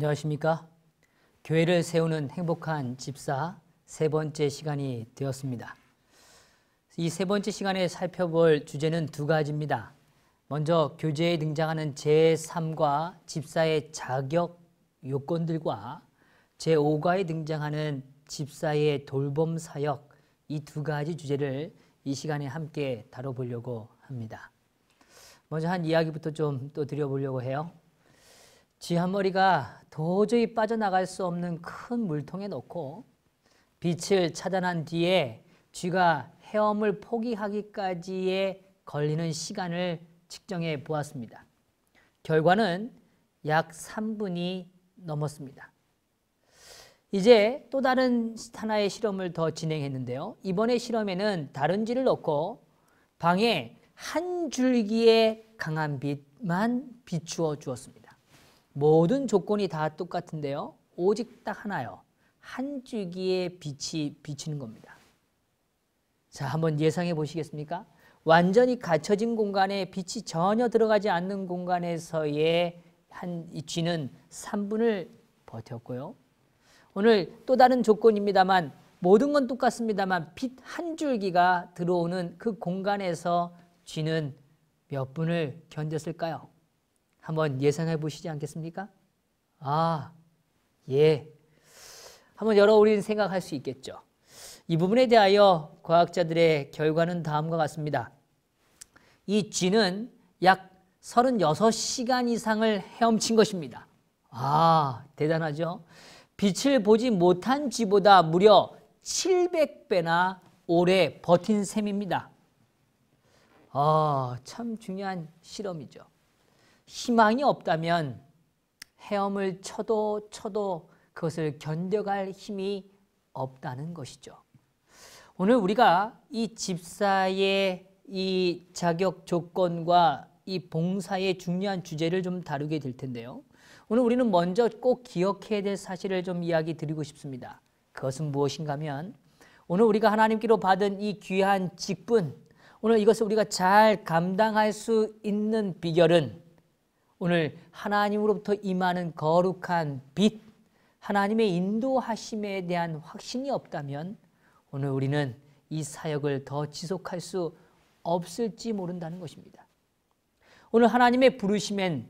안녕하십니까? 교회를 세우는 행복한 집사 세 번째 시간이 되었습니다. 이 세 번째 시간에 살펴볼 주제는 두 가지입니다. 먼저 교재에 등장하는 제3과 집사의 자격 요건들과 제5과에 등장하는 집사의 돌봄 사역 이 두 가지 주제를 이 시간에 함께 다뤄보려고 합니다. 먼저 한 이야기부터 좀 또 드려보려고 해요. 쥐한 머리가 도저히 빠져나갈 수 없는 큰 물통에 넣고 빛을 차단한 뒤에 쥐가 헤엄을 포기하기까지의 걸리는 시간을 측정해 보았습니다. 결과는 약 3분이 넘었습니다. 이제 또 다른 하나의 실험을 더 진행했는데요. 이번의 실험에는 다른 쥐를 넣고 방에 한 줄기의 강한 빛만 비추어 주었습니다. 모든 조건이 다 똑같은데요. 오직 딱 하나요. 한 줄기의 빛이 비치는 겁니다. 자, 한번 예상해 보시겠습니까? 완전히 갇혀진 공간에 빛이 전혀 들어가지 않는 공간에서의 한이 쥐는 3분을 버텼고요. 오늘 또 다른 조건입니다만 모든 건 똑같습니다만 빛 한 줄기가 들어오는 그 공간에서 쥐는 몇 분을 견뎠을까요? 한번 예상해 보시지 않겠습니까? 아, 예. 한번 여러 우리는 생각할 수 있겠죠. 이 부분에 대하여 과학자들의 결과는 다음과 같습니다. 이 쥐는 약 36시간 이상을 헤엄친 것입니다. 아, 대단하죠? 빛을 보지 못한 쥐보다 무려 700배나 오래 버틴 셈입니다. 아, 참 중요한 실험이죠. 희망이 없다면 헤엄을 쳐도 쳐도 그것을 견뎌갈 힘이 없다는 것이죠. 오늘 우리가 이 집사의 이 자격 조건과 이 봉사의 중요한 주제를 좀 다루게 될 텐데요. 오늘 우리는 먼저 꼭 기억해야 될 사실을 좀 이야기 드리고 싶습니다. 그것은 무엇인가 하면 오늘 우리가 하나님께로 받은 이 귀한 직분, 오늘 이것을 우리가 잘 감당할 수 있는 비결은 오늘 하나님으로부터 임하는 거룩한 빛, 하나님의 인도하심에 대한 확신이 없다면 오늘 우리는 이 사역을 더 지속할 수 없을지 모른다는 것입니다. 오늘 하나님의 부르심엔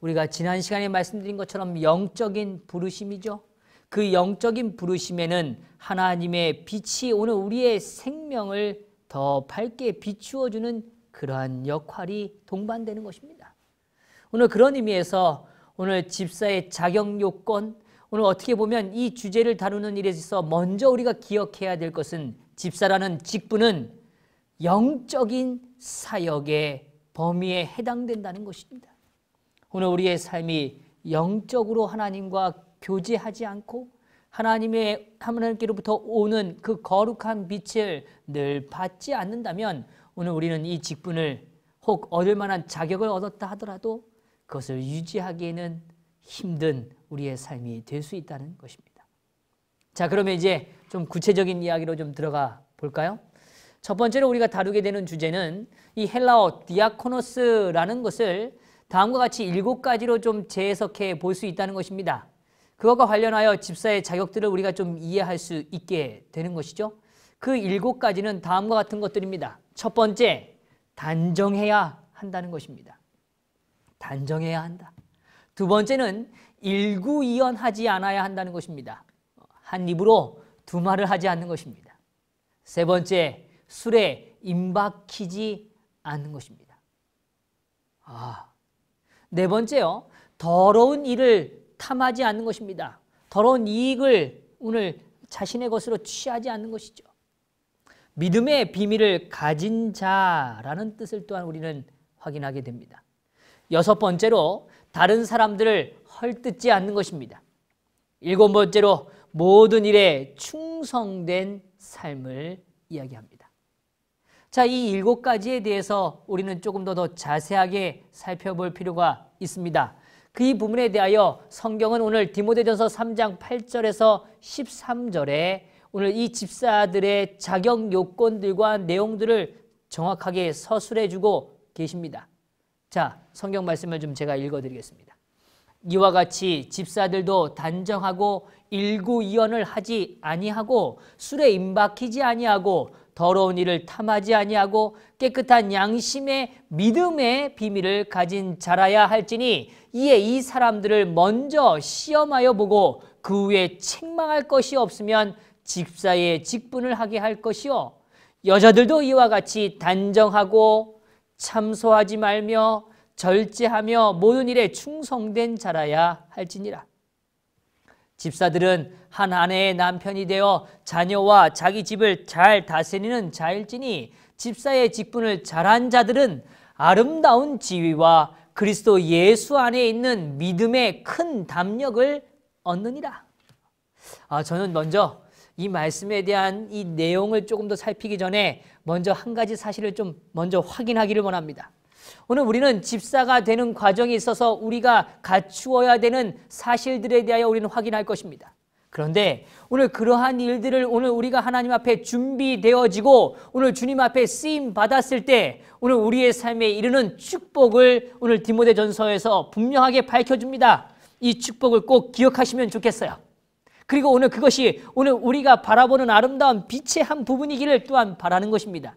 우리가 지난 시간에 말씀드린 것처럼 영적인 부르심이죠. 그 영적인 부르심에는 하나님의 빛이 오늘 우리의 생명을 더 밝게 비추어주는 그러한 역할이 동반되는 것입니다. 오늘 그런 의미에서 오늘 집사의 자격 요건 오늘 어떻게 보면 이 주제를 다루는 일에 있어 서 먼저 우리가 기억해야 될 것은 집사라는 직분은 영적인 사역의 범위에 해당된다는 것입니다. 오늘 우리의 삶이 영적으로 하나님과 교제하지 않고 하나님의 하나님께로부터 오는 그 거룩한 빛을 늘 받지 않는다면 오늘 우리는 이 직분을 혹 얻을 만한 자격을 얻었다 하더라도 그것을 유지하기에는 힘든 우리의 삶이 될 수 있다는 것입니다. 자, 그러면 이제 좀 구체적인 이야기로 좀 들어가 볼까요? 첫 번째로 우리가 다루게 되는 주제는 이 헬라어 디아코노스라는 것을 다음과 같이 일곱 가지로 좀 재해석해 볼 수 있다는 것입니다. 그것과 관련하여 집사의 자격들을 우리가 좀 이해할 수 있게 되는 것이죠. 그 일곱 가지는 다음과 같은 것들입니다. 첫 번째, 단정해야 한다는 것입니다. 단정해야 한다. 두 번째는 일구이연하지 않아야 한다는 것입니다. 한 입으로 두 말을 하지 않는 것입니다. 세 번째, 술에 임박히지 않는 것입니다. 아, 네 번째요. 더러운 일을 탐하지 않는 것입니다. 더러운 이익을 오늘 자신의 것으로 취하지 않는 것이죠. 믿음의 비밀을 가진 자라는 뜻을 또한 우리는 확인하게 됩니다. 여섯 번째로 다른 사람들을 헐뜯지 않는 것입니다. 일곱 번째로 모든 일에 충성된 삶을 이야기합니다. 자, 이 일곱 가지에 대해서 우리는 조금 더 더 자세하게 살펴볼 필요가 있습니다. 그 이 부분에 대하여 성경은 오늘 디모데전서 3장 8절에서 13절에 오늘 이 집사들의 자격 요건들과 내용들을 정확하게 서술해 주고 계십니다. 자, 성경 말씀을 좀 제가 읽어드리겠습니다. 이와 같이 집사들도 단정하고 일구이연을 하지 아니하고 술에 임박히지 아니하고 더러운 일을 탐하지 아니하고 깨끗한 양심의 믿음의 비밀을 가진 자라야 할지니 이에 이 사람들을 먼저 시험하여 보고 그 후에 책망할 것이 없으면 집사의 직분을 하게 할 것이요 여자들도 이와 같이 단정하고 참소하지 말며 절제하며 모든 일에 충성된 자라야 할지니라. 집사들은 한 아내의 남편이 되어 자녀와 자기 집을 잘 다스리는 자일지니 집사의 직분을 잘한 자들은 아름다운 지위와 그리스도 예수 안에 있는 믿음의 큰 담력을 얻느니라. 아, 저는 먼저 이 말씀에 대한 이 내용을 조금 더 살피기 전에 먼저 한 가지 사실을 좀 먼저 확인하기를 원합니다. 오늘 우리는 집사가 되는 과정에 있어서 우리가 갖추어야 되는 사실들에 대하여 우리는 확인할 것입니다. 그런데 오늘 그러한 일들을 오늘 우리가 하나님 앞에 준비되어지고 오늘 주님 앞에 쓰임 받았을 때 오늘 우리의 삶에 이르는 축복을 오늘 디모데전서에서 분명하게 밝혀줍니다. 이 축복을 꼭 기억하시면 좋겠어요. 그리고 오늘 그것이 오늘 우리가 바라보는 아름다운 빛의 한 부분이기를 또한 바라는 것입니다.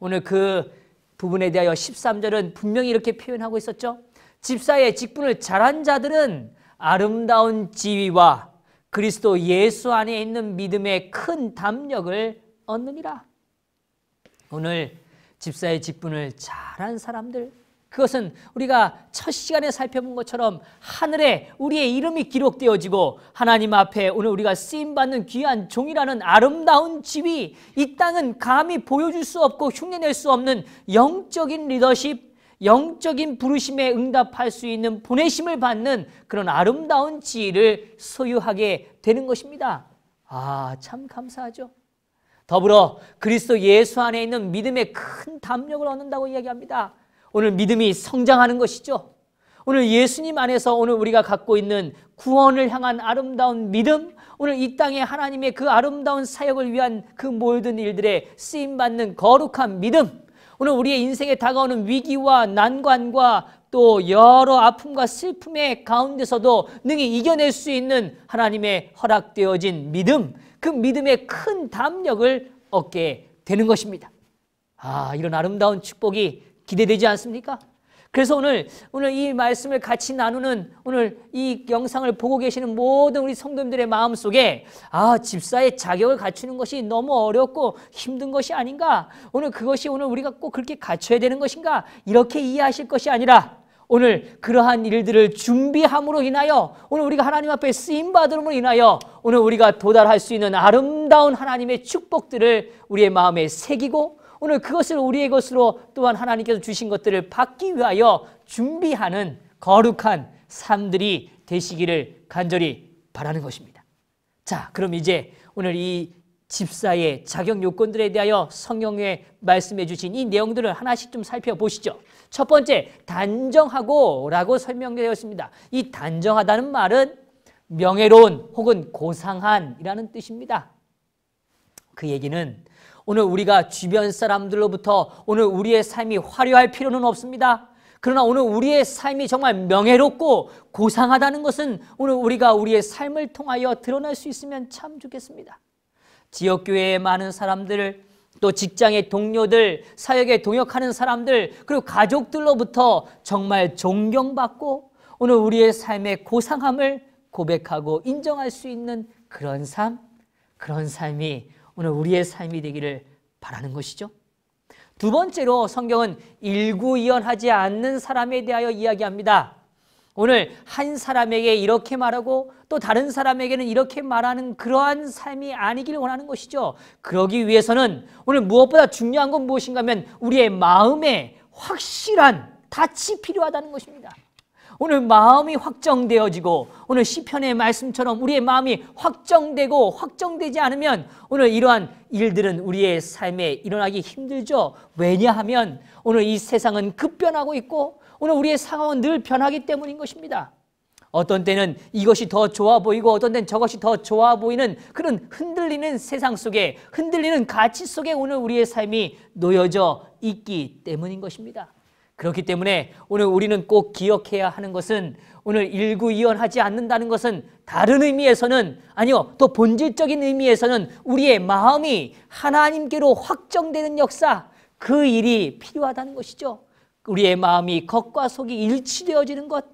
오늘 그 부분에 대하여 13절은 분명히 이렇게 표현하고 있었죠. 집사의 직분을 잘한 자들은 아름다운 지위와 그리스도 예수 안에 있는 믿음의 큰 담력을 얻느니라. 오늘 집사의 직분을 잘한 사람들, 그것은 우리가 첫 시간에 살펴본 것처럼 하늘에 우리의 이름이 기록되어지고 하나님 앞에 오늘 우리가 쓰임받는 귀한 종이라는 아름다운 집이 이 땅은 감히 보여줄 수 없고 흉내낼 수 없는 영적인 리더십, 영적인 부르심에 응답할 수 있는 보내심을 받는 그런 아름다운 지위를 소유하게 되는 것입니다. 아, 참 감사하죠. 더불어 그리스도 예수 안에 있는 믿음의 큰 담력을 얻는다고 이야기합니다. 오늘 믿음이 성장하는 것이죠. 오늘 예수님 안에서 오늘 우리가 갖고 있는 구원을 향한 아름다운 믿음, 오늘 이 땅에 하나님의 그 아름다운 사역을 위한 그 모든 일들에 쓰임 받는 거룩한 믿음, 오늘 우리의 인생에 다가오는 위기와 난관과 또 여러 아픔과 슬픔의 가운데서도 능히 이겨낼 수 있는 하나님의 허락되어진 믿음, 그 믿음의 큰 담력을 얻게 되는 것입니다. 아, 이런 아름다운 축복이 기대되지 않습니까? 그래서 오늘 오늘 이 말씀을 같이 나누는 오늘 이 영상을 보고 계시는 모든 우리 성도님들의 마음 속에 아 집사의 자격을 갖추는 것이 너무 어렵고 힘든 것이 아닌가 오늘 그것이 오늘 우리가 꼭 그렇게 갖춰야 되는 것인가 이렇게 이해하실 것이 아니라 오늘 그러한 일들을 준비함으로 인하여 오늘 우리가 하나님 앞에 쓰임 받음으로 인하여 오늘 우리가 도달할 수 있는 아름다운 하나님의 축복들을 우리의 마음에 새기고 오늘 그것을 우리의 것으로 또한 하나님께서 주신 것들을 받기 위하여 준비하는 거룩한 삶들이 되시기를 간절히 바라는 것입니다. 자, 그럼 이제 오늘 이 집사의 자격 요건들에 대하여 성경에 말씀해 주신 이 내용들을 하나씩 좀 살펴보시죠. 첫 번째, 단정하고 라고 설명되었습니다. 이 단정하다는 말은 명예로운 혹은 고상한 이라는 뜻입니다. 그 얘기는 오늘 우리가 주변 사람들로부터 오늘 우리의 삶이 화려할 필요는 없습니다. 그러나 오늘 우리의 삶이 정말 명예롭고 고상하다는 것은 오늘 우리가 우리의 삶을 통하여 드러낼수 있으면 참 좋겠습니다. 지역교회의 많은 사람들, 또 직장의 동료들, 사역에 동역하는 사람들, 그리고 가족들로부터 정말 존경받고 오늘 우리의 삶의 고상함을 고백하고 인정할 수 있는 그런 삶, 그런 삶이 오늘 우리의 삶이 되기를 바라는 것이죠. 두 번째로 성경은 일구이연하지 않는 사람에 대하여 이야기합니다. 오늘 한 사람에게 이렇게 말하고 또 다른 사람에게는 이렇게 말하는 그러한 삶이 아니기를 원하는 것이죠. 그러기 위해서는 오늘 무엇보다 중요한 건 무엇인가 하면 우리의 마음에 확실한 닻이 필요하다는 것입니다. 오늘 마음이 확정되어지고 오늘 시편의 말씀처럼 우리의 마음이 확정되고 확정되지 않으면 오늘 이러한 일들은 우리의 삶에 일어나기 힘들죠. 왜냐하면 오늘 이 세상은 급변하고 있고 오늘 우리의 상황은 늘 변하기 때문인 것입니다. 어떤 때는 이것이 더 좋아 보이고 어떤 때는 저것이 더 좋아 보이는 그런 흔들리는 세상 속에 흔들리는 가치 속에 오늘 우리의 삶이 놓여져 있기 때문인 것입니다. 그렇기 때문에 오늘 우리는 꼭 기억해야 하는 것은 오늘 일구이원하지 않는다는 것은 다른 의미에서는 아니요 더 본질적인 의미에서는 우리의 마음이 하나님께로 확정되는 역사 그 일이 필요하다는 것이죠. 우리의 마음이 겉과 속이 일치되어지는 것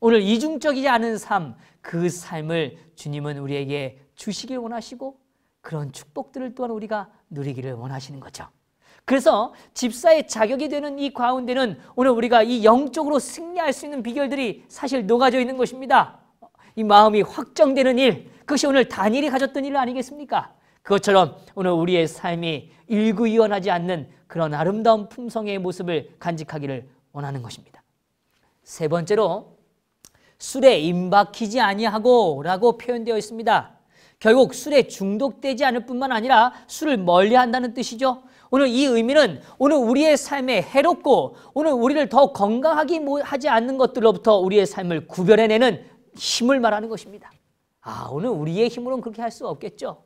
오늘 이중적이지 않은 삶 그 삶을 주님은 우리에게 주시길 원하시고 그런 축복들을 또한 우리가 누리기를 원하시는 거죠. 그래서 집사의 자격이 되는 이 가운데는 오늘 우리가 이 영적으로 승리할 수 있는 비결들이 사실 녹아져 있는 것입니다. 이 마음이 확정되는 일, 그것이 오늘 단일이 가졌던 일 아니겠습니까? 그것처럼 오늘 우리의 삶이 일구이원하지 않는 그런 아름다운 품성의 모습을 간직하기를 원하는 것입니다. 세 번째로 술에 임박히지 아니하고 라고 표현되어 있습니다. 결국 술에 중독되지 않을 뿐만 아니라 술을 멀리 한다는 뜻이죠. 오늘 이 의미는 오늘 우리의 삶에 해롭고 오늘 우리를 더 건강하게 뭐 하지 않는 것들로부터 우리의 삶을 구별해내는 힘을 말하는 것입니다. 아, 오늘 우리의 힘으로는 그렇게 할 수 없겠죠.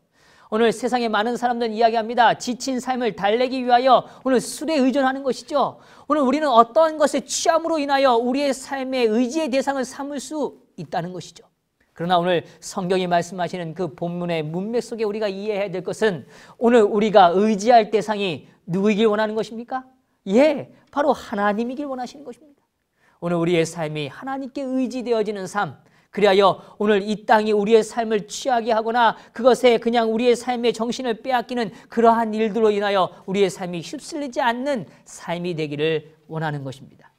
오늘 세상에 많은 사람들은 이야기합니다. 지친 삶을 달래기 위하여 오늘 술에 의존하는 것이죠. 오늘 우리는 어떠한 것에 취함으로 인하여 우리의 삶의 의지의 대상을 삼을 수 있다는 것이죠. 그러나 오늘 성경이 말씀하시는 그 본문의 문맥 속에 우리가 이해해야 될 것은 오늘 우리가 의지할 대상이 누구이길 원하는 것입니까? 예, 바로 하나님이길 원하시는 것입니다. 오늘 우리의 삶이 하나님께 의지되어지는 삶, 그리하여 오늘 이 땅이 우리의 삶을 취하게 하거나 그것에 그냥 우리의 삶의 정신을 빼앗기는 그러한 일들로 인하여 우리의 삶이 휩쓸리지 않는 삶이 되기를 원하는 것입니다.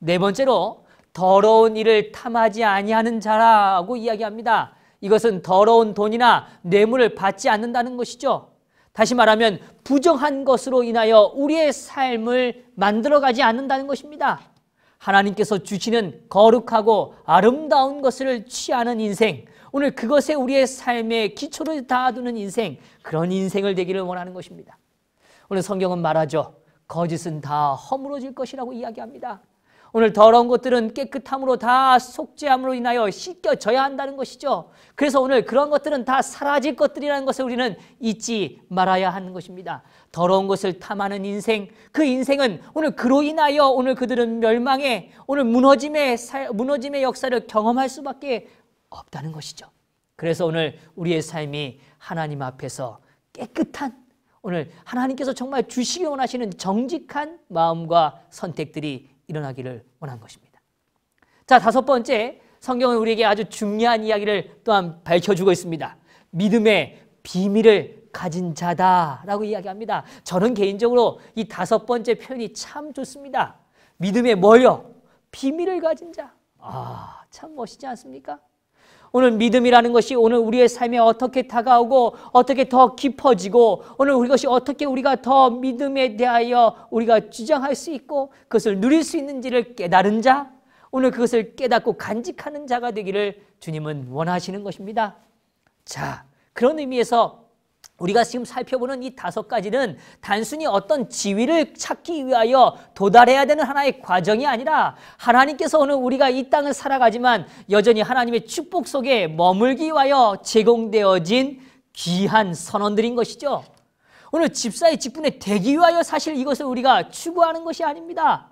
네 번째로 더러운 일을 탐하지 아니하는 자라고 이야기합니다. 이것은 더러운 돈이나 뇌물을 받지 않는다는 것이죠. 다시 말하면 부정한 것으로 인하여 우리의 삶을 만들어가지 않는다는 것입니다. 하나님께서 주시는 거룩하고 아름다운 것을 취하는 인생, 오늘 그것에 우리의 삶의 기초를 닿두는 인생, 그런 인생을 되기를 원하는 것입니다. 오늘 성경은 말하죠. 거짓은 다 허물어질 것이라고 이야기합니다. 오늘 더러운 것들은 깨끗함으로 다 속죄함으로 인하여 씻겨져야 한다는 것이죠. 그래서 오늘 그런 것들은 다 사라질 것들이라는 것을 우리는 잊지 말아야 하는 것입니다. 더러운 것을 탐하는 인생, 그 인생은 오늘 그로 인하여 오늘 그들은 멸망에, 오늘 무너짐의 무너짐의 역사를 경험할 수밖에 없다는 것이죠. 그래서 오늘 우리의 삶이 하나님 앞에서 깨끗한 오늘 하나님께서 정말 주시기 원하시는 정직한 마음과 선택들이 일어나기를 원한 것입니다. 자, 다섯 번째, 성경은 우리에게 아주 중요한 이야기를 또한 밝혀주고 있습니다. 믿음의 비밀을 가진 자다라고 이야기합니다. 저는 개인적으로 이 다섯 번째 표현이 참 좋습니다. 믿음의 뭐요? 비밀을 가진 자. 아, 참 멋있지 않습니까? 오늘 믿음이라는 것이 오늘 우리의 삶에 어떻게 다가오고 어떻게 더 깊어지고 오늘 우리 것이 어떻게 우리가 더 믿음에 대하여 우리가 주장할 수 있고 그것을 누릴 수 있는지를 깨달은 자 오늘 그것을 깨닫고 간직하는 자가 되기를 주님은 원하시는 것입니다. 자, 그런 의미에서 우리가 지금 살펴보는 이 다섯 가지는 단순히 어떤 지위를 찾기 위하여 도달해야 되는 하나의 과정이 아니라 하나님께서 오늘 우리가 이 땅을 살아가지만 여전히 하나님의 축복 속에 머물기 위하여 제공되어진 귀한 선언들인 것이죠. 오늘 집사의 직분에 대기 위하여 사실 이것을 우리가 추구하는 것이 아닙니다.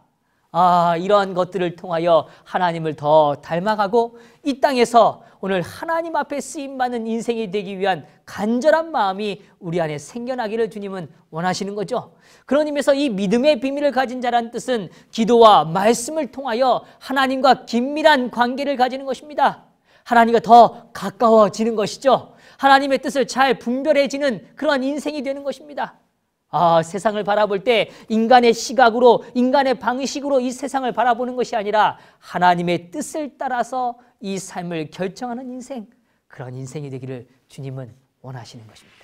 아, 이러한 것들을 통하여 하나님을 더 닮아가고 이 땅에서 오늘 하나님 앞에 쓰임받는 인생이 되기 위한 간절한 마음이 우리 안에 생겨나기를 주님은 원하시는 거죠. 그런 의에서이 믿음의 비밀을 가진 자란 뜻은 기도와 말씀을 통하여 하나님과 긴밀한 관계를 가지는 것입니다. 하나님과 더 가까워지는 것이죠. 하나님의 뜻을 잘 분별해지는 그런 인생이 되는 것입니다. 아, 세상을 바라볼 때 인간의 시각으로, 인간의 방식으로 이 세상을 바라보는 것이 아니라 하나님의 뜻을 따라서 이 삶을 결정하는 인생, 그런 인생이 되기를 주님은 원하시는 것입니다.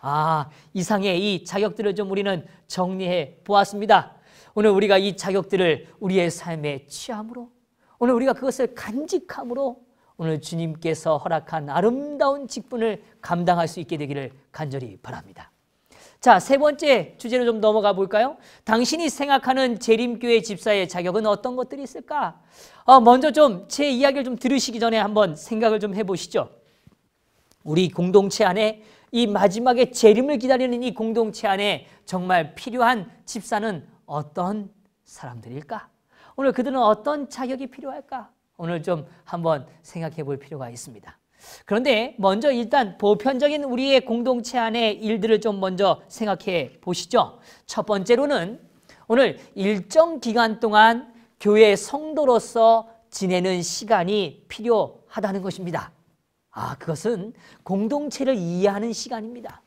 아, 이상의 이 자격들을 좀 우리는 정리해 보았습니다. 오늘 우리가 이 자격들을 우리의 삶에 취함으로, 오늘 우리가 그것을 간직함으로 오늘 주님께서 허락한 아름다운 직분을 감당할 수 있게 되기를 간절히 바랍니다. 자, 세 번째 주제로 좀 넘어가 볼까요? 당신이 생각하는 재림교회 집사의 자격은 어떤 것들이 있을까? 어, 먼저 좀 제 이야기를 좀 들으시기 전에 한번 생각을 좀 해보시죠. 우리 공동체 안에 이 마지막에 재림을 기다리는 이 공동체 안에 정말 필요한 집사는 어떤 사람들일까? 오늘 그들은 어떤 자격이 필요할까? 오늘 좀 한번 생각해 볼 필요가 있습니다. 그런데 먼저 일단 보편적인 우리의 공동체 안의 일들을 좀 먼저 생각해 보시죠. 첫 번째로는 오늘 일정 기간 동안 교회 성도로서 지내는 시간이 필요하다는 것입니다. 아, 그것은 공동체를 이해하는 시간입니다.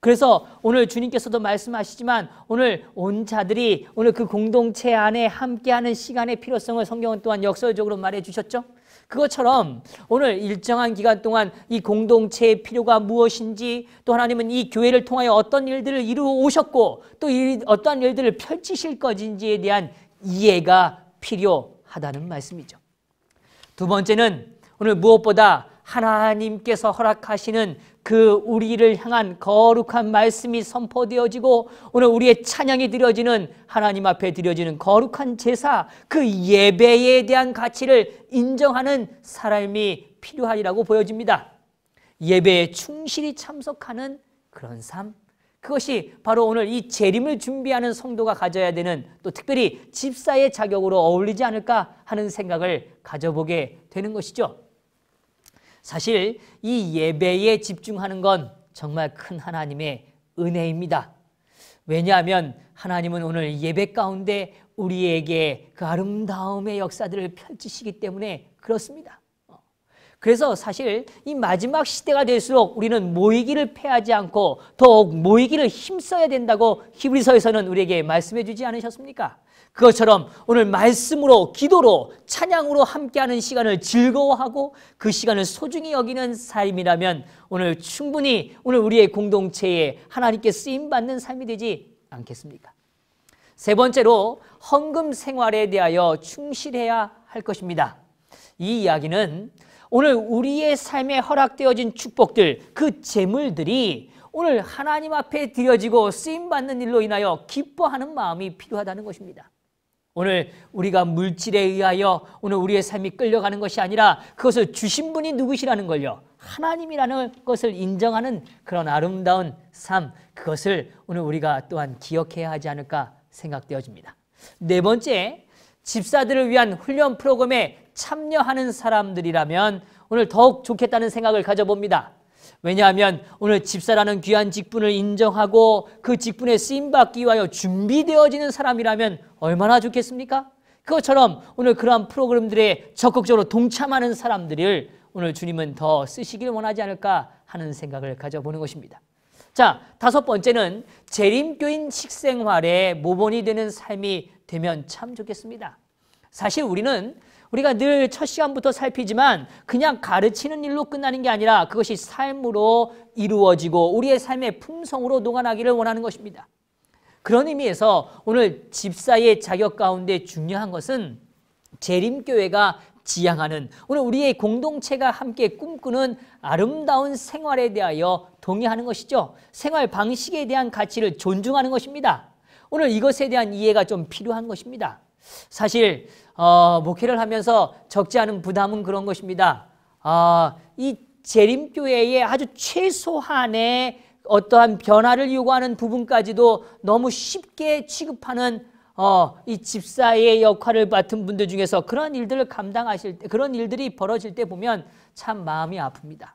그래서 오늘 주님께서도 말씀하시지만 오늘 온 자들이 오늘 그 공동체 안에 함께하는 시간의 필요성을 성경은 또한 역설적으로 말해 주셨죠. 그것처럼 오늘 일정한 기간 동안 이 공동체의 필요가 무엇인지 또 하나님은 이 교회를 통하여 어떤 일들을 이루어 오셨고 또어떤 일들을 펼치실 것인지에 대한 이해가 필요하다는 말씀이죠. 두 번째는 오늘 무엇보다 하나님께서 허락하시는 그 우리를 향한 거룩한 말씀이 선포되어지고 오늘 우리의 찬양이 드려지는 하나님 앞에 드려지는 거룩한 제사 그 예배에 대한 가치를 인정하는 사람이 필요하리라고 보여집니다. 예배에 충실히 참석하는 그런 삶 그것이 바로 오늘 이 재림을 준비하는 성도가 가져야 되는 또 특별히 집사의 자격으로 어울리지 않을까 하는 생각을 가져보게 되는 것이죠. 사실 이 예배에 집중하는 건 정말 큰 하나님의 은혜입니다. 왜냐하면 하나님은 오늘 예배 가운데 우리에게 그 아름다움의 역사들을 펼치시기 때문에 그렇습니다. 어. 그래서 사실 이 마지막 시대가 될수록 우리는 모이기를 패하지 않고 더욱 모이기를 힘써야 된다고 히브리서에서는 우리에게 말씀해 주지 않으셨습니까? 그것처럼 오늘 말씀으로 기도로 찬양으로 함께하는 시간을 즐거워하고 그 시간을 소중히 여기는 삶이라면 오늘 충분히 오늘 우리의 공동체에 하나님께 쓰임받는 삶이 되지 않겠습니까? 세 번째로 헌금 생활에 대하여 충실해야 할 것입니다. 이 이야기는 오늘 우리의 삶에 허락되어진 축복들, 그 재물들이 오늘 하나님 앞에 드려지고 쓰임 받는 일로 인하여 기뻐하는 마음이 필요하다는 것입니다. 오늘 우리가 물질에 의하여 오늘 우리의 삶이 끌려가는 것이 아니라 그것을 주신 분이 누구시라는 걸요. 하나님이라는 것을 인정하는 그런 아름다운 삶, 그것을 오늘 우리가 또한 기억해야 하지 않을까 생각되어집니다. 네 번째, 집사들을 위한 훈련 프로그램에 참여하는 사람들이라면 오늘 더욱 좋겠다는 생각을 가져봅니다. 왜냐하면 오늘 집사라는 귀한 직분을 인정하고 그 직분에 쓰임받기 위하여 준비되어지는 사람이라면 얼마나 좋겠습니까? 그것처럼 오늘 그러한 프로그램들에 적극적으로 동참하는 사람들을 오늘 주님은 더 쓰시길 원하지 않을까 하는 생각을 가져보는 것입니다. 자, 다섯 번째는 재림교인 식생활의 모범이 되는 삶이 되면 참 좋겠습니다. 사실 우리는 우리가 늘 첫 시간부터 살피지만 그냥 가르치는 일로 끝나는 게 아니라 그것이 삶으로 이루어지고 우리의 삶의 품성으로 녹아나기를 원하는 것입니다. 그런 의미에서 오늘 집사의 자격 가운데 중요한 것은 재림교회가 지향하는 오늘 우리의 공동체가 함께 꿈꾸는 아름다운 생활에 대하여 동의하는 것이죠. 생활 방식에 대한 가치를 존중하는 것입니다. 오늘 이것에 대한 이해가 좀 필요한 것입니다. 사실 어, 목회를 하면서 적지 않은 부담은 그런 것입니다. 어, 이 재림교회의 아주 최소한의 어떠한 변화를 요구하는 부분까지도 너무 쉽게 취급하는 어, 이 집사의 역할을 맡은 분들 중에서 그런 일들을 감당하실 때, 그런 일들이 벌어질 때 보면 참 마음이 아픕니다.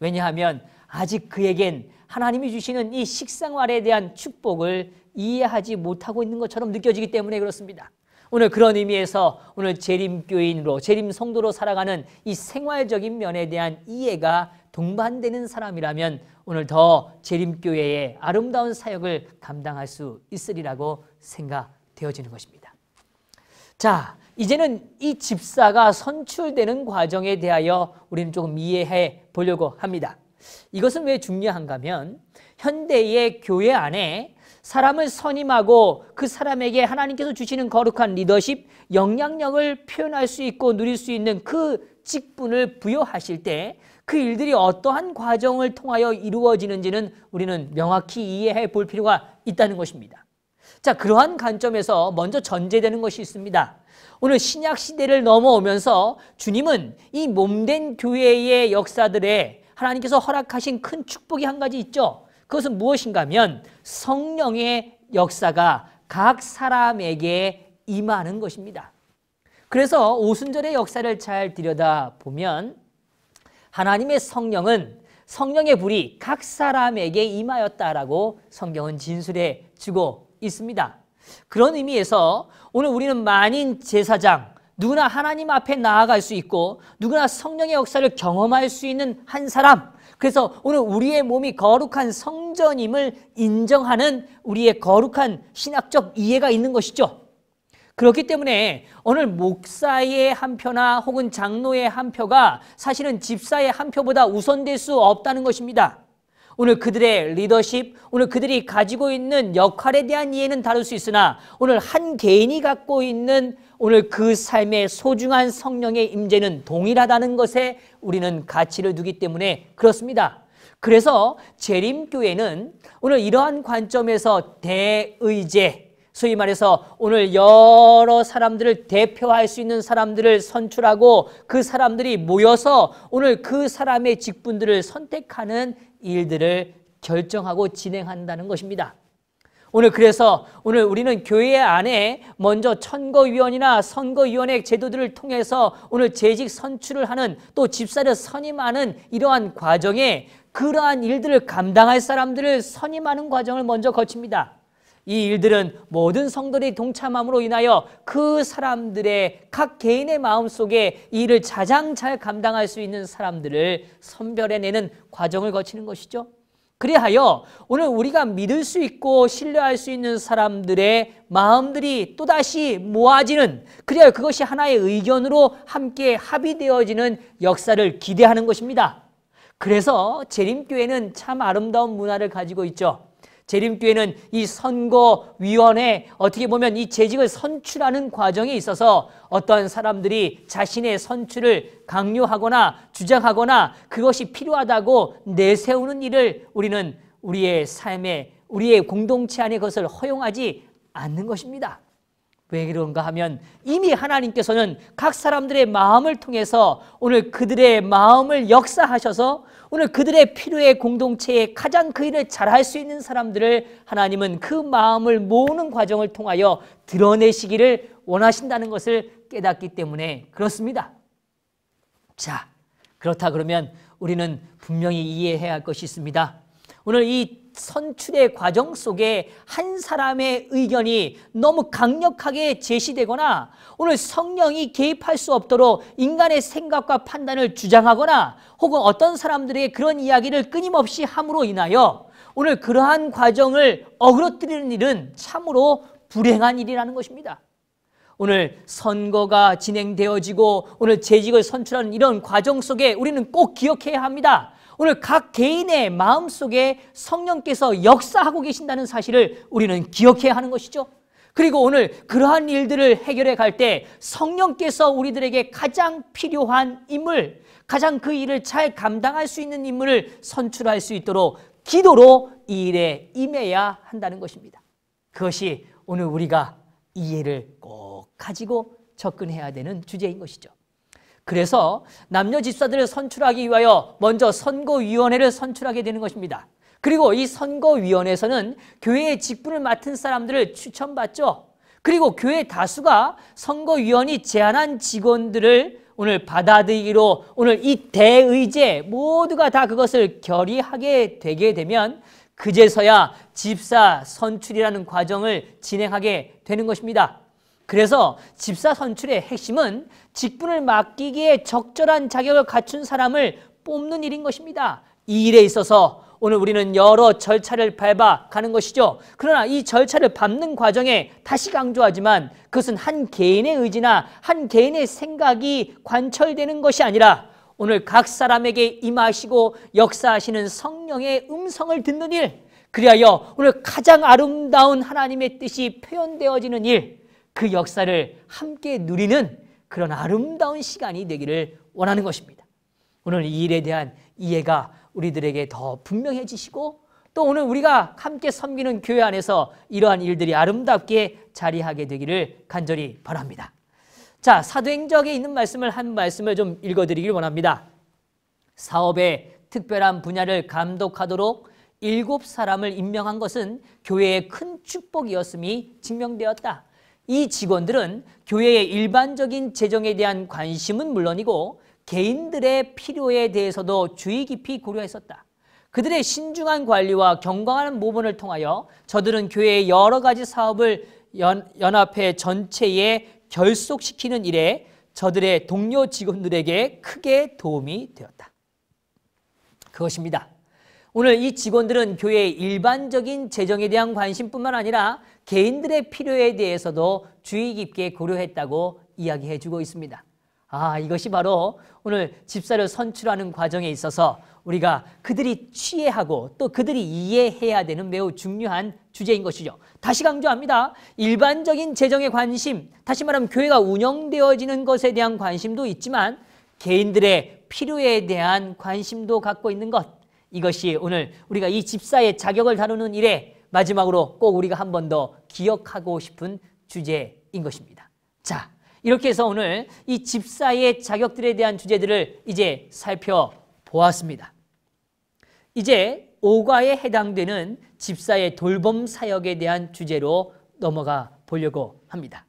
왜냐하면 아직 그에겐 하나님이 주시는 이 식생활에 대한 축복을 이해하지 못하고 있는 것처럼 느껴지기 때문에 그렇습니다. 오늘 그런 의미에서 오늘 재림교인으로 재림성도로 살아가는 이 생활적인 면에 대한 이해가 동반되는 사람이라면 오늘 더 재림교회의 아름다운 사역을 감당할 수 있으리라고 생각되어지는 것입니다. 자, 이제는 이 집사가 선출되는 과정에 대하여 우리는 조금 이해해 보려고 합니다. 이것은 왜 중요한가 하면 현대의 교회 안에 사람을 선임하고 그 사람에게 하나님께서 주시는 거룩한 리더십, 영향력을 표현할 수 있고 누릴 수 있는 그 직분을 부여하실 때 그 일들이 어떠한 과정을 통하여 이루어지는지는 우리는 명확히 이해해 볼 필요가 있다는 것입니다. 자, 그러한 관점에서 먼저 전제되는 것이 있습니다. 오늘 신약 시대를 넘어오면서 주님은 이 몸된 교회의 역사들에 하나님께서 허락하신 큰 축복이 한 가지 있죠. 그것은 무엇인가 하면 성령의 역사가 각 사람에게 임하는 것입니다. 그래서 오순절의 역사를 잘 들여다보면 하나님의 성령은 성령의 불이 각 사람에게 임하였다라고 성경은 진술해 주고 있습니다. 그런 의미에서 오늘 우리는 만인 제사장, 누구나 하나님 앞에 나아갈 수 있고 누구나 성령의 역사를 경험할 수 있는 한 사람, 그래서 오늘 우리의 몸이 거룩한 성전임을 인정하는 우리의 거룩한 신학적 이해가 있는 것이죠. 그렇기 때문에 오늘 목사의 한 표나 혹은 장로의 한 표가 사실은 집사의 한 표보다 우선될 수 없다는 것입니다. 오늘 그들의 리더십, 오늘 그들이 가지고 있는 역할에 대한 이해는 다를 수 있으나 오늘 한 개인이 갖고 있는 오늘 그 삶의 소중한 성령의 임재는 동일하다는 것에 우리는 가치를 두기 때문에 그렇습니다. 그래서 재림교회는 오늘 이러한 관점에서 대의제, 소위 말해서 오늘 여러 사람들을 대표할 수 있는 사람들을 선출하고 그 사람들이 모여서 오늘 그 사람의 직분들을 선택하는 일들을 결정하고 진행한다는 것입니다. 오늘 그래서 오늘 우리는 교회 안에 먼저 천거위원이나 선거위원회 제도들을 통해서 오늘 재직 선출을 하는 또 집사를 선임하는 이러한 과정에 그러한 일들을 감당할 사람들을 선임하는 과정을 먼저 거칩니다. 이 일들은 모든 성도들이 동참함으로 인하여 그 사람들의 각 개인의 마음속에 이 일을 가장 잘 감당할 수 있는 사람들을 선별해내는 과정을 거치는 것이죠. 그래하여 오늘 우리가 믿을 수 있고 신뢰할 수 있는 사람들의 마음들이 또다시 모아지는 그래야 그것이 하나의 의견으로 함께 합의되어지는 역사를 기대하는 것입니다. 그래서 재림교회는 참 아름다운 문화를 가지고 있죠. 재림교회는 이 선거위원회 어떻게 보면 이 재직을 선출하는 과정에 있어서 어떠한 사람들이 자신의 선출을 강요하거나 주장하거나 그것이 필요하다고 내세우는 일을 우리는 우리의 삶에 우리의 공동체 안에 그것을 허용하지 않는 것입니다. 왜 그런가 하면 이미 하나님께서는 각 사람들의 마음을 통해서 오늘 그들의 마음을 역사하셔서 오늘 그들의 필요의 공동체에 가장 그 일을 잘할 수 있는 사람들을 하나님은 그 마음을 모으는 과정을 통하여 드러내시기를 원하신다는 것을 깨닫기 때문에 그렇습니다. 자, 그렇다 그러면 우리는 분명히 이해해야 할 것이 있습니다. 오늘 이 선출의 과정 속에 한 사람의 의견이 너무 강력하게 제시되거나 오늘 성령이 개입할 수 없도록 인간의 생각과 판단을 주장하거나 혹은 어떤 사람들의 그런 이야기를 끊임없이 함으로 인하여 오늘 그러한 과정을 어그러뜨리는 일은 참으로 불행한 일이라는 것입니다. 오늘 선거가 진행되어지고 오늘 재직을 선출하는 이런 과정 속에 우리는 꼭 기억해야 합니다. 오늘 각 개인의 마음속에 성령께서 역사하고 계신다는 사실을 우리는 기억해야 하는 것이죠. 그리고 오늘 그러한 일들을 해결해 갈 때 성령께서 우리들에게 가장 필요한 인물, 가장 그 일을 잘 감당할 수 있는 인물을 선출할 수 있도록 기도로 이 일에 임해야 한다는 것입니다. 그것이 오늘 우리가 이해를 꼭 가지고 접근해야 되는 주제인 것이죠. 그래서 남녀 집사들을 선출하기 위하여 먼저 선거위원회를 선출하게 되는 것입니다. 그리고 이 선거위원회에서는 교회의 직분을 맡은 사람들을 추천받죠. 그리고 교회 다수가 선거위원이 제안한 직원들을 오늘 받아들이기로 오늘 이 대의제 모두가 다 그것을 결의하게 되게 되면 그제서야 집사 선출이라는 과정을 진행하게 되는 것입니다. 그래서 집사 선출의 핵심은 직분을 맡기기에 적절한 자격을 갖춘 사람을 뽑는 일인 것입니다. 이 일에 있어서 오늘 우리는 여러 절차를 밟아 가는 것이죠. 그러나 이 절차를 밟는 과정에 다시 강조하지만 그것은 한 개인의 의지나 한 개인의 생각이 관철되는 것이 아니라 오늘 각 사람에게 임하시고 역사하시는 성령의 음성을 듣는 일 그리하여 오늘 가장 아름다운 하나님의 뜻이 표현되어지는 일그 역사를 함께 누리는 그런 아름다운 시간이 되기를 원하는 것입니다. 오늘 이 일에 대한 이해가 우리들에게 더 분명해지시고 또 오늘 우리가 함께 섬기는 교회 안에서 이러한 일들이 아름답게 자리하게 되기를 간절히 바랍니다. 자, 사도행적에 있는 말씀을 한 말씀을 좀 읽어드리길 원합니다. 사업의 특별한 분야를 감독하도록 일곱 사람을 임명한 것은 교회의 큰 축복이었음이 증명되었다. 이 직원들은 교회의 일반적인 재정에 대한 관심은 물론이고 개인들의 필요에 대해서도 주의 깊이 고려했었다. 그들의 신중한 관리와 경광하는 모범을 통하여 저들은 교회의 여러 가지 사업을 연, 연합회 전체에 결속시키는 일에 저들의 동료 직원들에게 크게 도움이 되었다. 그것입니다. 오늘 이 직원들은 교회의 일반적인 재정에 대한 관심뿐만 아니라 개인들의 필요에 대해서도 주의 깊게 고려했다고 이야기해 주고 있습니다. 아, 이것이 바로 오늘 집사를 선출하는 과정에 있어서 우리가 그들이 취해하고 또 그들이 이해해야 되는 매우 중요한 주제인 것이죠. 다시 강조합니다. 일반적인 재정에 관심, 다시 말하면 교회가 운영되어지는 것에 대한 관심도 있지만 개인들의 필요에 대한 관심도 갖고 있는 것. 이것이 오늘 우리가 이 집사의 자격을 다루는 일에 마지막으로 꼭 우리가 한 번 더 기억하고 싶은 주제인 것입니다. 자, 이렇게 해서 오늘 이 집사의 자격들에 대한 주제들을 이제 살펴보았습니다. 이제 오가에 해당되는 집사의 돌봄 사역에 대한 주제로 넘어가 보려고 합니다.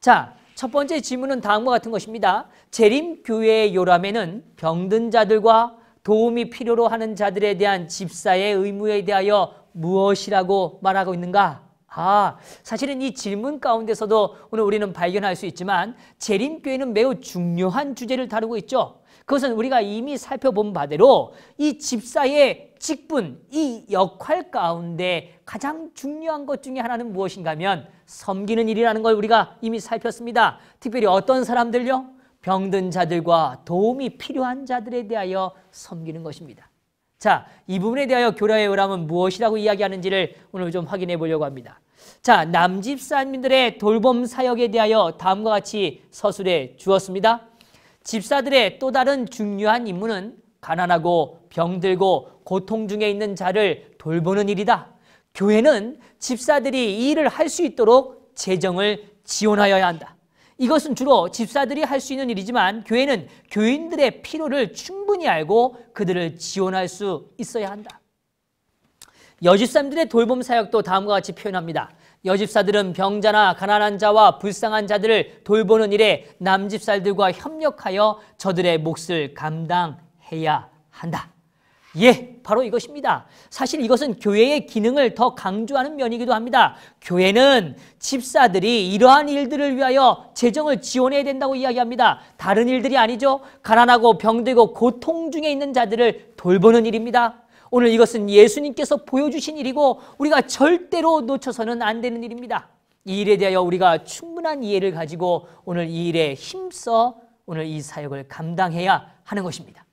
자, 첫 번째 질문은 다음과 같은 것입니다. 재림교회의 요람에는 병든 자들과 도움이 필요로 하는 자들에 대한 집사의 의무에 대하여 무엇이라고 말하고 있는가? 아, 사실은 이 질문 가운데서도 오늘 우리는 발견할 수 있지만 재림교회는 매우 중요한 주제를 다루고 있죠. 그것은 우리가 이미 살펴본 바대로 이 집사의 직분, 이 역할 가운데 가장 중요한 것 중에 하나는 무엇인가 하면 섬기는 일이라는 걸 우리가 이미 살폈습니다. 특별히 어떤 사람들요? 병든 자들과 도움이 필요한 자들에 대하여 섬기는 것입니다. 자, 이 부분에 대하여 교라의 의람은 무엇이라고 이야기하는지를 오늘 좀 확인해 보려고 합니다. 자, 남집사님들의 돌봄 사역에 대하여 다음과 같이 서술해 주었습니다. 집사들의 또 다른 중요한 임무는 가난하고 병들고 고통 중에 있는 자를 돌보는 일이다. 교회는 집사들이 이 일을 할 수 있도록 재정을 지원하여야 한다. 이것은 주로 집사들이 할 수 있는 일이지만 교회는 교인들의 필요를 충분히 알고 그들을 지원할 수 있어야 한다. 여집사들의 돌봄 사역도 다음과 같이 표현합니다. 여집사들은 병자나 가난한 자와 불쌍한 자들을 돌보는 일에 남집사들과 협력하여 저들의 몫을 감당해야 한다. 예, 바로 이것입니다. 사실 이것은 교회의 기능을 더 강조하는 면이기도 합니다. 교회는 집사들이 이러한 일들을 위하여 재정을 지원해야 된다고 이야기합니다. 다른 일들이 아니죠. 가난하고 병들고 고통 중에 있는 자들을 돌보는 일입니다. 오늘 이것은 예수님께서 보여주신 일이고 우리가 절대로 놓쳐서는 안 되는 일입니다. 이 일에 대하여 우리가 충분한 이해를 가지고 오늘 이 일에 힘써 오늘 이 사역을 감당해야 하는 것입니다.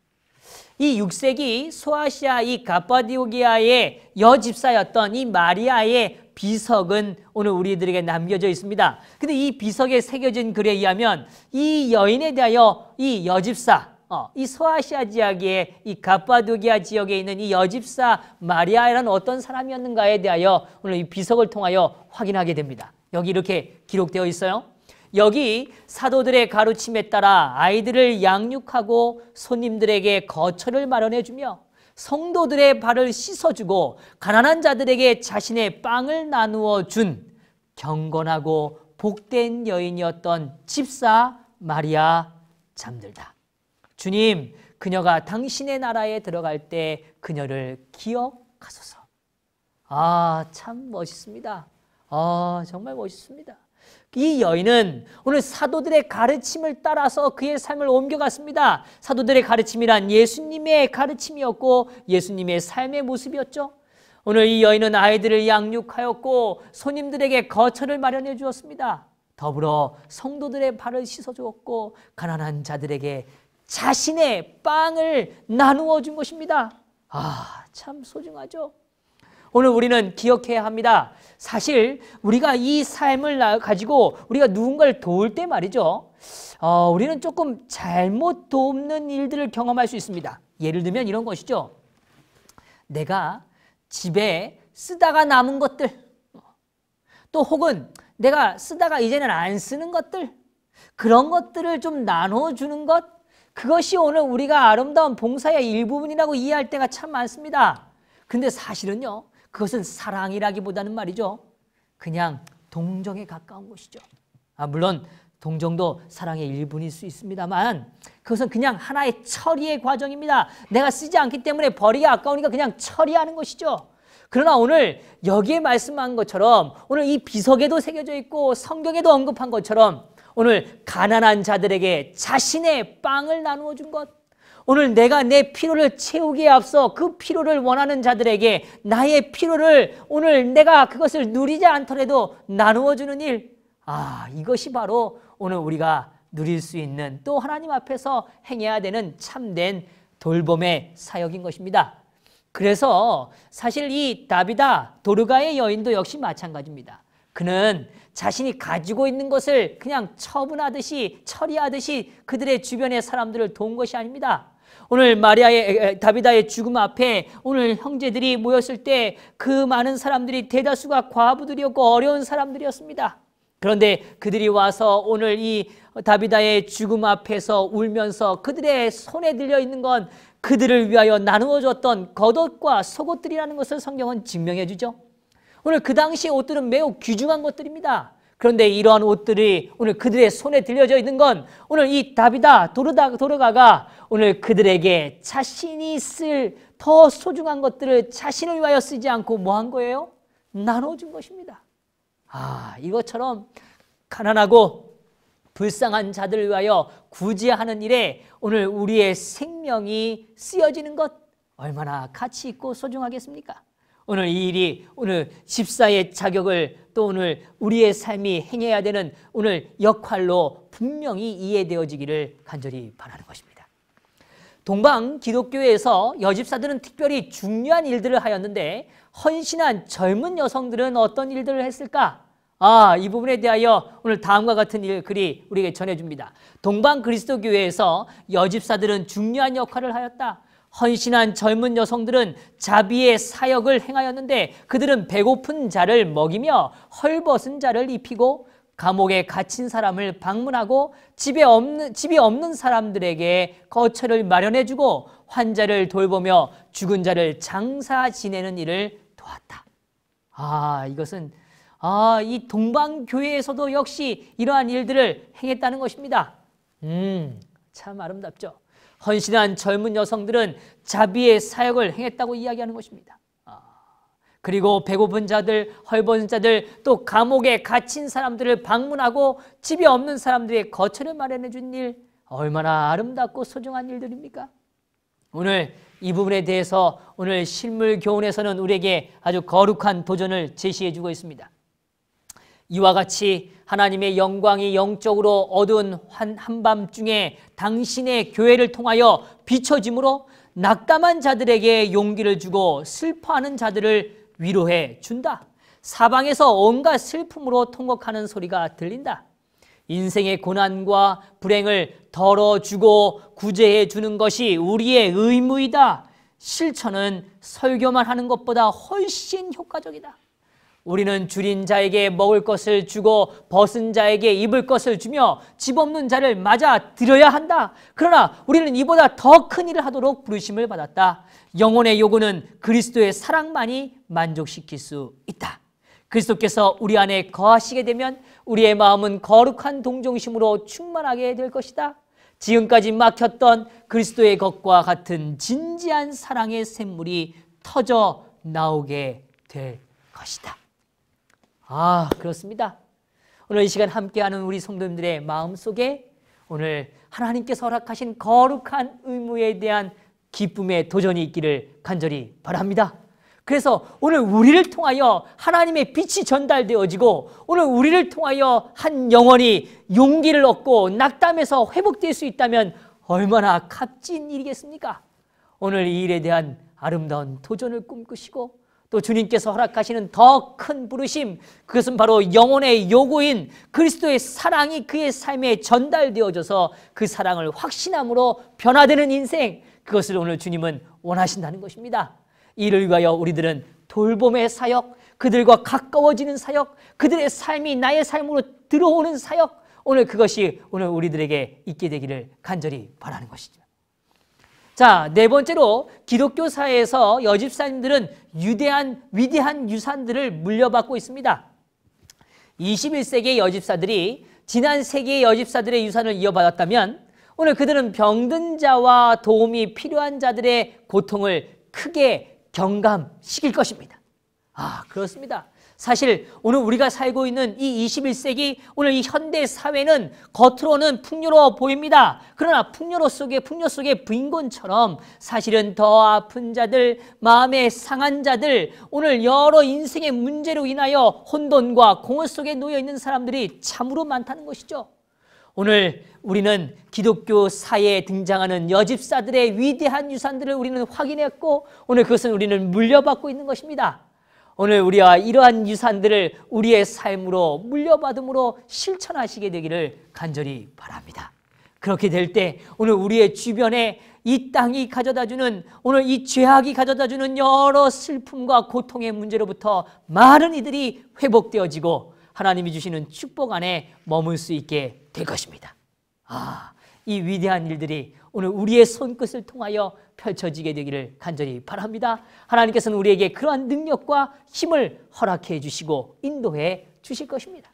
이 6세기 소아시아 이 가파디오기아의 여집사였던 이 마리아의 비석은 오늘 우리들에게 남겨져 있습니다. 근데 이 비석에 새겨진 글에 의하면 이 여인에 대하여 이 여집사 어, 이 소아시아 지역에이 가파도기아 지역에 있는 이 여집사 마리아라는 어떤 사람이었는가에 대하여 오늘 이 비석을 통하여 확인하게 됩니다. 여기 이렇게 기록되어 있어요. 여기 사도들의 가르침에 따라 아이들을 양육하고 손님들에게 거처를 마련해주며 성도들의 발을 씻어주고 가난한 자들에게 자신의 빵을 나누어 준 경건하고 복된 여인이었던 집사 마리아 잠들다. 주님, 그녀가 당신의 나라에 들어갈 때 그녀를 기억하소서. 아, 참 멋있습니다. 아, 정말 멋있습니다. 이 여인은 오늘 사도들의 가르침을 따라서 그의 삶을 옮겨갔습니다. 사도들의 가르침이란 예수님의 가르침이었고 예수님의 삶의 모습이었죠. 오늘 이 여인은 아이들을 양육하였고 손님들에게 거처를 마련해 주었습니다. 더불어 성도들의 발을 씻어 주었고 가난한 자들에게 자신의 빵을 나누어 준 것입니다. 아, 참 소중하죠. 오늘 우리는 기억해야 합니다. 사실 우리가 이 삶을 가지고 우리가 누군가를 도울 때 말이죠. 어, 우리는 조금 잘못 돕는 일들을 경험할 수 있습니다. 예를 들면 이런 것이죠. 내가 집에 쓰다가 남은 것들 또 혹은 내가 쓰다가 이제는 안 쓰는 것들 그런 것들을 좀 나눠주는 것 그것이 오늘 우리가 아름다운 봉사의 일부분이라고 이해할 때가 참 많습니다. 근데 사실은요. 그것은 사랑이라기보다는 말이죠. 그냥 동정에 가까운 것이죠. 아, 물론 동정도 사랑의 일부일 수 있습니다만 그것은 그냥 하나의 처리의 과정입니다. 내가 쓰지 않기 때문에 버리기 아까우니까 그냥 처리하는 것이죠. 그러나 오늘 여기에 말씀한 것처럼 오늘 이 비석에도 새겨져 있고 성경에도 언급한 것처럼 오늘 가난한 자들에게 자신의 빵을 나누어 준 것, 오늘 내가 내피로를 채우기에 앞서 그피로를 원하는 자들에게 나의 피로를 오늘 내가 그것을 누리지 않더라도 나누어 주는 일. 아, 이것이 바로 오늘 우리가 누릴 수 있는 또 하나님 앞에서 행해야 되는 참된 돌봄의 사역인 것입니다. 그래서 사실 이 다비다 도르가의 여인도 역시 마찬가지입니다. 그는 자신이 가지고 있는 것을 그냥 처분하듯이 처리하듯이 그들의 주변의 사람들을 도운 것이 아닙니다. 오늘 마리아의 다비다의 죽음 앞에 오늘 형제들이 모였을 때 그 많은 사람들이 대다수가 과부들이었고 어려운 사람들이었습니다. 그런데 그들이 와서 오늘 이 다비다의 죽음 앞에서 울면서 그들의 손에 들려 있는 건 그들을 위하여 나누어 줬던 겉옷과 속옷들이라는 것을 성경은 증명해 주죠. 오늘 그 당시 옷들은 매우 귀중한 것들입니다. 그런데 이러한 옷들이 오늘 그들의 손에 들려져 있는 건 오늘 이 다비다 도르다 도르가가 오늘 그들에게 자신이 쓸 더 소중한 것들을 자신을 위하여 쓰지 않고 뭐한 거예요? 나눠준 것입니다. 아, 이것처럼 가난하고 불쌍한 자들을 위하여 구제하는 일에 오늘 우리의 생명이 쓰여지는 것 얼마나 가치 있고 소중하겠습니까? 오늘 이 일이 오늘 집사의 자격을 또 오늘 우리의 삶이 행해야 되는 오늘 역할로 분명히 이해되어지기를 간절히 바라는 것입니다. 동방 기독교에서 여집사들은 특별히 중요한 일들을 하였는데 헌신한 젊은 여성들은 어떤 일들을 했을까? 아, 이 부분에 대하여 오늘 다음과 같은 일 글이 우리에게 전해줍니다. 동방 그리스도교회에서 여집사들은 중요한 역할을 하였다. 헌신한 젊은 여성들은 자비의 사역을 행하였는데 그들은 배고픈 자를 먹이며 헐벗은 자를 입히고 감옥에 갇힌 사람을 방문하고 집에 없는, 집이 없는 사람들에게 거처를 마련해주고 환자를 돌보며 죽은 자를 장사 지내는 일을 도왔다. 아, 이것은, 아, 이 동방교회에서도 역시 이러한 일들을 행했다는 것입니다. 음, 참 아름답죠. 헌신한 젊은 여성들은 자비의 사역을 행했다고 이야기하는 것입니다. 그리고 배고픈 자들, 헐벗은 자들, 또 감옥에 갇힌 사람들을 방문하고 집이 없는 사람들의 거처를 마련해 준 일, 얼마나 아름답고 소중한 일들입니까? 오늘 이 부분에 대해서 오늘 실물 교훈에서는 우리에게 아주 거룩한 도전을 제시해 주고 있습니다. 이와 같이 하나님의 영광이 영적으로 어두운 한밤중에 당신의 교회를 통하여 비춰짐으로 낙담한 자들에게 용기를 주고 슬퍼하는 자들을 위로해 준다. 사방에서 온갖 슬픔으로 통곡하는 소리가 들린다. 인생의 고난과 불행을 덜어주고 구제해 주는 것이 우리의 의무이다. 실천은 설교만 하는 것보다 훨씬 효과적이다. 우리는 줄인 자에게 먹을 것을 주고 벗은 자에게 입을 것을 주며 집 없는 자를 맞아 들여야 한다. 그러나 우리는 이보다 더 큰 일을 하도록 부르심을 받았다. 영혼의 요구는 그리스도의 사랑만이 만족시킬 수 있다. 그리스도께서 우리 안에 거하시게 되면 우리의 마음은 거룩한 동정심으로 충만하게 될 것이다. 지금까지 막혔던 그리스도의 것과 같은 진지한 사랑의 샘물이 터져 나오게 될 것이다. 아, 그렇습니다. 오늘 이 시간 함께하는 우리 성도님들의 마음속에 오늘 하나님께서 허락하신 거룩한 의무에 대한 기쁨의 도전이 있기를 간절히 바랍니다. 그래서 오늘 우리를 통하여 하나님의 빛이 전달되어지고 오늘 우리를 통하여 한 영혼이 용기를 얻고 낙담에서 회복될 수 있다면 얼마나 값진 일이겠습니까? 오늘 이 일에 대한 아름다운 도전을 꿈꾸시고 또 주님께서 허락하시는 더 큰 부르심 그것은 바로 영혼의 요구인 그리스도의 사랑이 그의 삶에 전달되어져서 그 사랑을 확신함으로 변화되는 인생 그것을 오늘 주님은 원하신다는 것입니다. 이를 위하여 우리들은 돌봄의 사역, 그들과 가까워지는 사역, 그들의 삶이 나의 삶으로 들어오는 사역 오늘 그것이 오늘 우리들에게 있게 되기를 간절히 바라는 것이죠. 자, 네 번째로 기독교 사회에서 여집사님들은 유대한 위대한 유산들을 물려받고 있습니다. 2 1세기 여집사들이 지난 세기의 여집사들의 유산을 이어받았다면 오늘 그들은 병든 자와 도움이 필요한 자들의 고통을 크게 경감시킬 것입니다. 아, 그렇습니다. 사실 오늘 우리가 살고 있는 이 21세기 오늘 이 현대 사회는 겉으로는 풍요로워 보입니다. 그러나 풍요로 속에 풍요 속에부인곤처럼 사실은 더 아픈 자들, 마음에 상한 자들, 오늘 여러 인생의 문제로 인하여 혼돈과 공허 속에 놓여 있는 사람들이 참으로 많다는 것이죠. 오늘 우리는 기독교 사회에 등장하는 여집사들의 위대한 유산들을 우리는 확인했고 오늘 그것은 우리는 물려받고 있는 것입니다. 오늘 우리와 이러한 유산들을 우리의 삶으로 물려받음으로 실천하시게 되기를 간절히 바랍니다. 그렇게 될 때 오늘 우리의 주변에 이 땅이 가져다주는 오늘 이 죄악이 가져다주는 여러 슬픔과 고통의 문제로부터 많은 이들이 회복되어지고 하나님이 주시는 축복 안에 머물 수 있게 될 것입니다. 아, 이 위대한 일들이 오늘 우리의 손끝을 통하여 펼쳐지게 되기를 간절히 바랍니다. 하나님께서는 우리에게 그러한 능력과 힘을 허락해 주시고 인도해 주실 것입니다.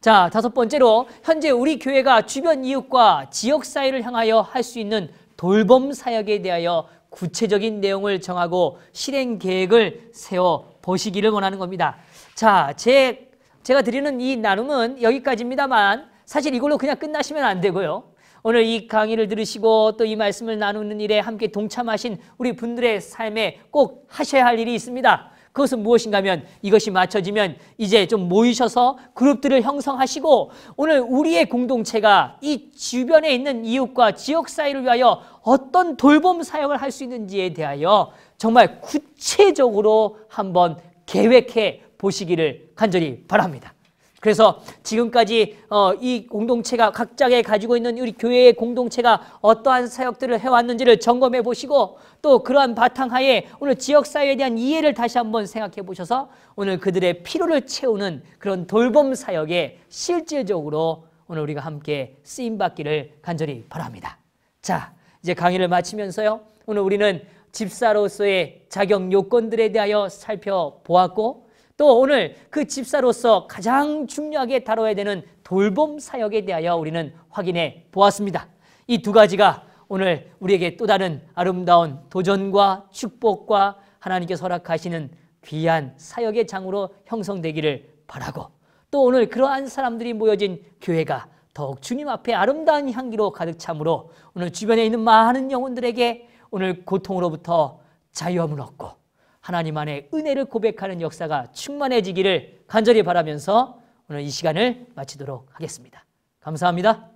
자, 다섯 번째로 현재 우리 교회가 주변 이웃과 지역 사회를 향하여 할 수 있는 돌봄 사역에 대하여 구체적인 내용을 정하고 실행 계획을 세워 보시기를 원하는 겁니다. 자, 제 제가 드리는 이 나눔은 여기까지입니다만 사실 이걸로 그냥 끝나시면 안 되고요. 오늘 이 강의를 들으시고 또 이 말씀을 나누는 일에 함께 동참하신 우리 분들의 삶에 꼭 하셔야 할 일이 있습니다. 그것은 무엇인가 하면 이것이 맞춰지면 이제 좀 모이셔서 그룹들을 형성하시고 오늘 우리의 공동체가 이 주변에 있는 이웃과 지역 사회를 위하여 어떤 돌봄 사역을 할 수 있는지에 대하여 정말 구체적으로 한번 계획해 보시기를 간절히 바랍니다. 그래서 지금까지 어, 이 공동체가 각자에 가지고 있는 우리 교회의 공동체가 어떠한 사역들을 해왔는지를 점검해 보시고 또 그러한 바탕하에 오늘 지역사회에 대한 이해를 다시 한번 생각해 보셔서 오늘 그들의 피로를 채우는 그런 돌봄 사역에 실질적으로 오늘 우리가 함께 쓰임받기를 간절히 바랍니다. 자, 이제 강의를 마치면서요. 오늘 우리는 집사로서의 자격 요건들에 대하여 살펴보았고 또 오늘 그 집사로서 가장 중요하게 다뤄야 되는 돌봄 사역에 대하여 우리는 확인해 보았습니다. 이 두 가지가 오늘 우리에게 또 다른 아름다운 도전과 축복과 하나님께서 허락하시는 귀한 사역의 장으로 형성되기를 바라고 또 오늘 그러한 사람들이 모여진 교회가 더욱 주님 앞에 아름다운 향기로 가득 참으로 오늘 주변에 있는 많은 영혼들에게 오늘 고통으로부터 자유함을 얻고 하나님 안에 은혜를 고백하는 역사가 충만해지기를 간절히 바라면서 오늘 이 시간을 마치도록 하겠습니다. 감사합니다.